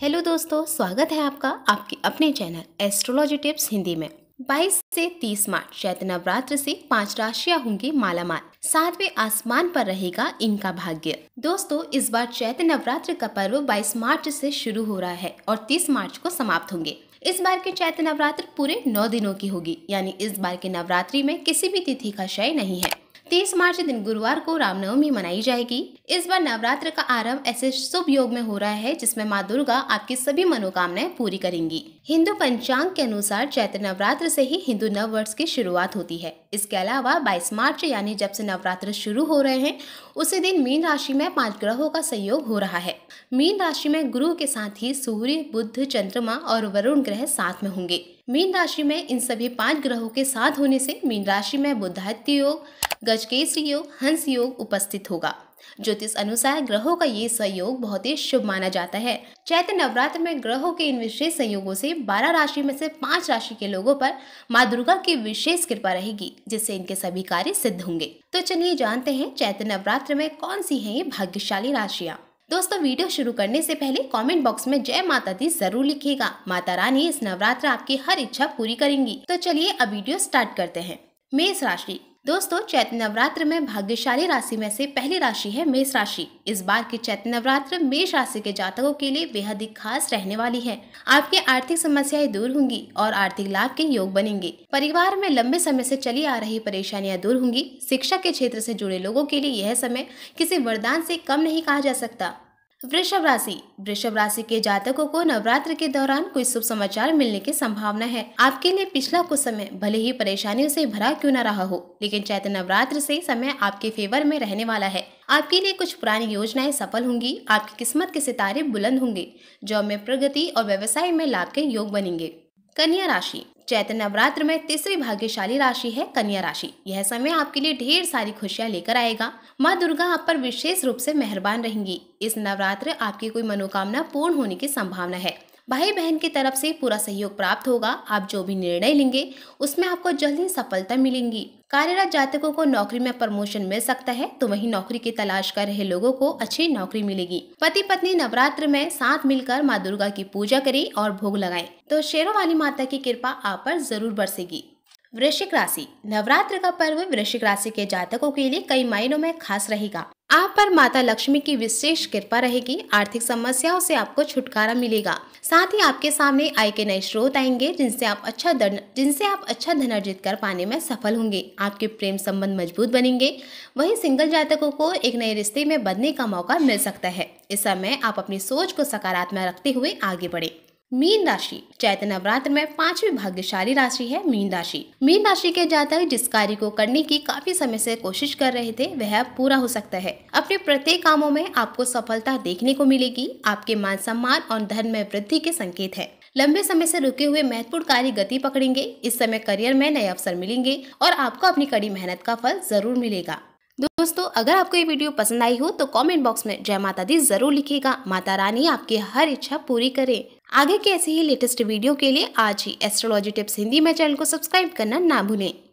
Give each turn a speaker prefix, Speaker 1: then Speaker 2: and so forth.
Speaker 1: hello दोस्तों स्वागत है आपका आपके अपने चैनल एस्ट्रोलॉजी टिप्स हिंदी में 22 से 30 मार्च चैत नवरात्र से पांच राशियां होंगी मालामाल सातवें आसमान पर रहेगा इनका भाग्य दोस्तों इस बार चैत नवरात्र का पर्व 22 मार्च से शुरू हो रहा है और 30 मार्च को समाप्त होंगे इस बार के चैत नवरात्र पूरे नौ दिनों की होगी यानी इस बार के नवरात्रि में किसी भी तिथि का क्षय नहीं है तेईस मार्च दिन गुरुवार को रामनवमी मनाई जाएगी इस बार नवरात्र का आरंभ ऐसे शुभ योग में हो रहा है जिसमें माँ दुर्गा आपकी सभी मनोकामनाएं पूरी करेंगी हिंदू पंचांग के अनुसार चैत्र नवरात्र से ही हिंदू नव वर्ष की शुरुआत होती है इसके अलावा 22 मार्च यानी जब से नवरात्र शुरू हो रहे हैं उसी दिन मीन राशि में पांच ग्रहों का संयोग हो रहा है मीन राशि में गुरु के साथ ही सूर्य बुद्ध चंद्रमा और वरुण ग्रह साथ में होंगे मीन राशि में इन सभी पांच ग्रहों के साथ होने से मीन राशि में बुद्धादित्य योग गजकेसरी योग हंस योग उपस्थित होगा ज्योतिष अनुसार ग्रहों का ये सहयोग बहुत ही शुभ माना जाता है चैत्र नवरात्र में ग्रहों के इन विशेष संयोगों से 12 राशि में से 5 राशि के लोगों पर माँ दुर्गा की विशेष कृपा रहेगी जिससे इनके सभी कार्य सिद्ध होंगे तो चलिए जानते हैं चैत्र नवरात्र में कौन सी है ये भाग्यशाली राशियाँ दोस्तों वीडियो शुरू करने से पहले कमेंट बॉक्स में जय माता दी जरूर लिखिएगा माता रानी इस नवरात्र आपकी हर इच्छा पूरी करेंगी तो चलिए अब वीडियो स्टार्ट करते हैं मेष राशि दोस्तों चैत्र नवरात्र में भाग्यशाली राशि में से पहली राशि है मेष राशि इस बार की चैत्र नवरात्र मेष राशि के जातकों के लिए बेहद ही खास रहने वाली है आपकी आर्थिक समस्याएं दूर होंगी और आर्थिक लाभ के योग बनेंगे परिवार में लंबे समय से चली आ रही परेशानियां दूर होंगी शिक्षा के क्षेत्र से जुड़े लोगों के लिए यह समय किसी वरदान से कम नहीं कहा जा सकता वृषभ राशि वृषभ राशि के जातकों को नवरात्र के दौरान कोई शुभ समाचार मिलने की संभावना है आपके लिए पिछला कुछ समय भले ही परेशानियों से भरा क्यों न रहा हो लेकिन चैत्र नवरात्र से समय आपके फेवर में रहने वाला है आपके लिए कुछ पुरानी योजनाएं सफल होंगी आपकी किस्मत के सितारे बुलंद होंगे जॉब में प्रगति और व्यवसाय में लाभ के योग बनेंगे कन्या राशि चैत्र नवरात्र में तीसरी भाग्यशाली राशि है कन्या राशि यह समय आपके लिए ढेर सारी खुशियां लेकर आएगा माँ दुर्गा आप पर विशेष रूप से मेहरबान रहेंगी इस नवरात्र आपकी कोई मनोकामना पूर्ण होने की संभावना है भाई बहन की तरफ से पूरा सहयोग प्राप्त होगा आप जो भी निर्णय लेंगे उसमें आपको जल्द ही सफलता मिलेंगी कार्यरत जातकों को नौकरी में प्रमोशन मिल सकता है तो वहीं नौकरी की तलाश कर रहे लोगों को अच्छी नौकरी मिलेगी पति पत्नी नवरात्र में साथ मिलकर माँ दुर्गा की पूजा करें और भोग लगाएं तो शेरों वाली माता की कृपा आप पर जरूर बरसेगी वृश्चिक राशि नवरात्र का पर्व वृश्चिक राशि के जातकों के लिए कई मायनों में खास रहेगा आप पर माता लक्ष्मी की विशेष कृपा रहेगी आर्थिक समस्याओं से आपको छुटकारा मिलेगा साथ ही आपके सामने आय के नए स्रोत आएंगे जिनसे आप अच्छा धन जिनसे आप अच्छा धन अर्जित कर पाने में सफल होंगे आपके प्रेम संबंध मजबूत बनेंगे वहीं सिंगल जातकों को एक नए रिश्ते में बदने का मौका मिल सकता है इस समय आप अपनी सोच को सकारात्मक रखते हुए आगे बढ़े मीन राशि चैत्र नवरात्र में पांचवी भाग्यशाली राशि है मीन राशि मीन राशि के जातक जिस कार्य को करने की काफी समय से कोशिश कर रहे थे वह अब पूरा हो सकता है अपने प्रत्येक कामों में आपको सफलता देखने को मिलेगी आपके मान सम्मान और धन में वृद्धि के संकेत है लंबे समय से रुके हुए महत्वपूर्ण कार्य गति पकड़ेंगे इस समय करियर में नए अवसर मिलेंगे और आपको अपनी कड़ी मेहनत का फल जरूर मिलेगा दोस्तों अगर आपको ये वीडियो पसंद आई हो तो कमेंट बॉक्स में जय माता दी जरूर लिखेगा माता रानी आपकी हर इच्छा पूरी करे आगे के ऐसे ही लेटेस्ट वीडियो के लिए आज ही एस्ट्रोलॉजी टिप्स हिंदी में चैनल को सब्सक्राइब करना ना भूलें